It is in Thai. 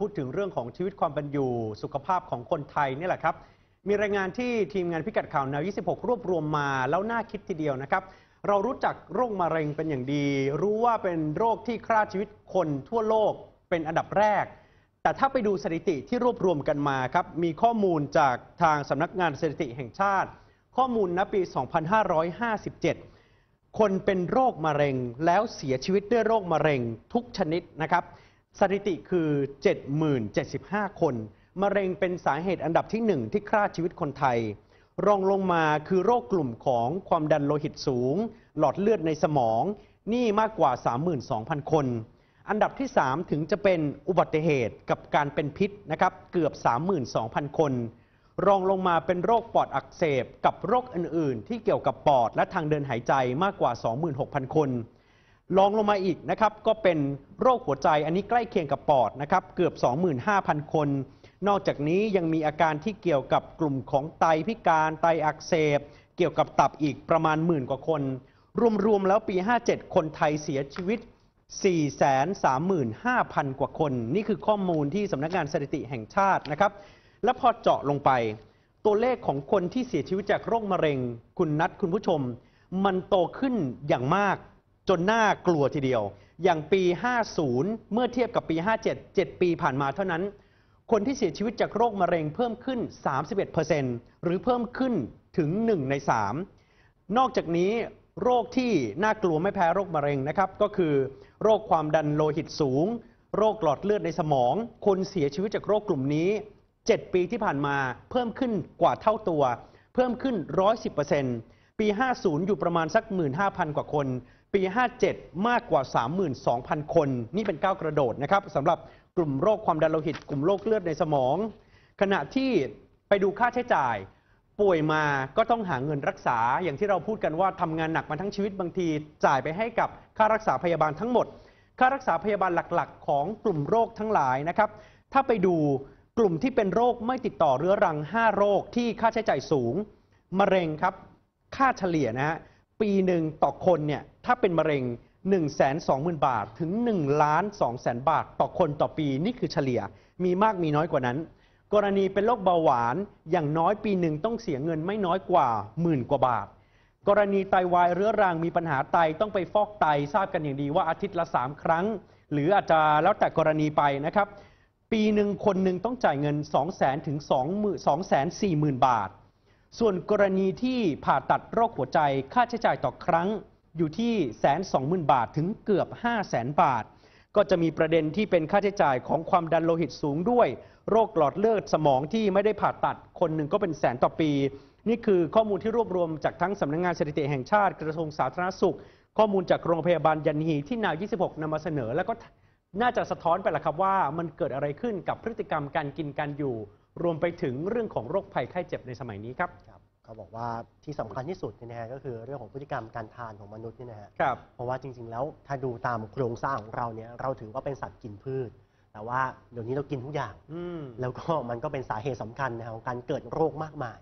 พูดถึงเรื่องของชีวิตความเป็นอยู่สุขภาพของคนไทยนี่แหละครับ มีรายงานที่ทีมงานพิกัดข่าวแนว 26 รวบรวมมา แล้วน่าคิดทีเดียวนะครับ เรารู้จักโรคมะเร็งเป็นอย่างดี รู้ว่าเป็นโรคที่ฆ่าชีวิตคนทั่วโลก เป็นอันดับแรก แต่ถ้าไปดูสถิติที่รวบรวมกันมาครับมีข้อมูลจากทางสำนักงานสถิติแห่งชาติ ข้อมูลณปี 2557 คนเป็นโรคมะเร็งแล้วเสียชีวิตด้วยโรคมะเร็งทุกชนิดนะครับสถิติคือ7 0 7 5 คน มะเร็งเป็นสาเหตุอันดับที่หนึ่งที่ฆ่าชีวิตคนไทย รองลงมาคือโรคกลุ่มของความดันโลหิตสูง หลอดเลือดในสมองนี่มากกว่า 32,000 คน อันดับที่ 3 ถึงจะเป็นอุบัติเหตุกับการเป็นพิษนะครับเกือบ 32,000 คน รองลงมาเป็นโรคปอดอักเสบกับโรคอื่นๆ ที่เกี่ยวกับปอดและทางเดินหายใจมากกว่า 26,000คนลองลงมาอีกนะครับก็เป็นโรคหัวใจอันนี้ใกล้เคียงกับปอดนะครับเกือบ 25,000 คน นอกจากนี้ยังมีอาการที่เกี่ยวกับกลุ่มของไตพิการไตอักเสบเกี่ยวกับตับอีกประมาณหมื่นกว่าคน รวมๆ แล้วปี 57 คนไทยเสียชีวิต 435,000 กว่าคน นี่คือข้อมูลที่สำนักงานสถิติแห่งชาตินะครับ และพอเจาะลงไป ตัวเลขของคนที่เสียชีวิตจากโรคมะเร็ง คุณนัดคุณผู้ชม มันโตขึ้นอย่างมากจนน่ากลัวทีเดียว อย่างปี 50 เมื่อเทียบกับปี 57 7 ปีผ่านมาเท่านั้น คนที่เสียชีวิตจากโรคมะเร็งเพิ่มขึ้น 31%หรือเพิ่มขึ้นถึง1ใน3 นอกจากนี้โรคที่น่ากลัวไม่แพ้โรคมะเร็งนะครับ ก็คือโรคความดันโลหิตสูง โรคหลอดเลือดในสมอง คนเสียชีวิตจากโรคกลุ่มนี้ 7 ปีที่ผ่านมา เพิ่มขึ้นกว่าเท่าตัว เพิ่มขึ้น 110%ปี 50 อยู่ประมาณสัก15,000กว่าคนปี 57 มากกว่า 32,000 คน นี่เป็นก้าวกระโดดนะครับ สำหรับกลุ่มโรคความดันโลหิต กลุ่มโรคเลือดในสมอง ขณะที่ไปดูค่าใช้จ่าย ป่วยมาก็ต้องหาเงินรักษา อย่างที่เราพูดกันว่าทำงานหนักมาทั้งชีวิตบางทีจ่ายไปให้กับค่ารักษาพยาบาลทั้งหมด ค่ารักษาพยาบาลหลักๆ ของกลุ่มโรคทั้งหลายนะครับ ถ้าไปดูกลุ่มที่เป็นโรคไม่ติดต่อเรื้อรัง 5 โรคที่ค่าใช้จ่ายสูง มะเร็งครับ ค่าเฉลี่ยนะฮะปีหนึ่งต่อคนเนี่ยถ้าเป็นมะเร็ง1 2 0 0 0สบาทถึง1ล้าน2แสนบาท ต่อคนต่อปีนี่คือเฉลี่ยมีมากมีน้อยกว่านั้นกรณีเป็นโรคเบาหวานอย่างน้อยปีหนึ่งต้องเสียเงินไม่น้อยกว่าหมื่นกว่าบาทกรณีไตาวายเรื้อรังมีปัญหาไตต้องไปฟอกไตทราบกันอย่างดีว่าอาทิตย์ละ3ครั้งหรืออาจจะแล้วแต่กรณีไปนะครับปีหนึ่งคนหนึ่งต้องจ่ายเงิน 2 0 0 0 0 0ถึง2 4 0 0 0 0 บาทส่วนกรณีที่ผ่าตัดโรคหัวใจ ค่าใช้จ่ายต่อครั้งอยู่ที่แสนสองหมื่นบาทถึงเกือบ 5 0 0แสนบาท ก็จะมีประเด็นที่เป็นค่าใช้จ่ายของความดันโลหิตสูงด้วย โรคหลอดเลือดสมองที่ไม่ได้ผ่าตัดคนหนึ่งก็เป็นแสนต่อปีนี่คือข้อมูลที่รวบรวมจากทั้งสำนักงงานสถิติแห่งชาติกระทรวงสาธารณสุข ข้อมูลจากโรงพยาบาลยันฮีที่นาว26นำมาเสนอแล้วก็น่าจะสะท้อนไปละครับว่ามันเกิดอะไรขึ้นกับพฤติกรรมการกินการอยู่ รวมไปถึงเรื่องของโรคภัยไข้เจ็บในสมัยนี้ครับครับเขาบอกว่าที่สำคัญที่สุดเนี่ยนะฮะก็คือเรื่องของพฤติกรรมการทานของมนุษย์เนี่ยนะฮะครับ เพราะว่าจริงๆแล้วถ้าดูตามโครงสร้างของเราเนี่ยเราถือว่าเป็นสัตว์กินพืช แต่ว่าเดี๋ยวนี้เรากินทุกอย่างแล้วก็มันก็เป็นสาเหตุสำคัญนะของการเกิดโรคมากมาย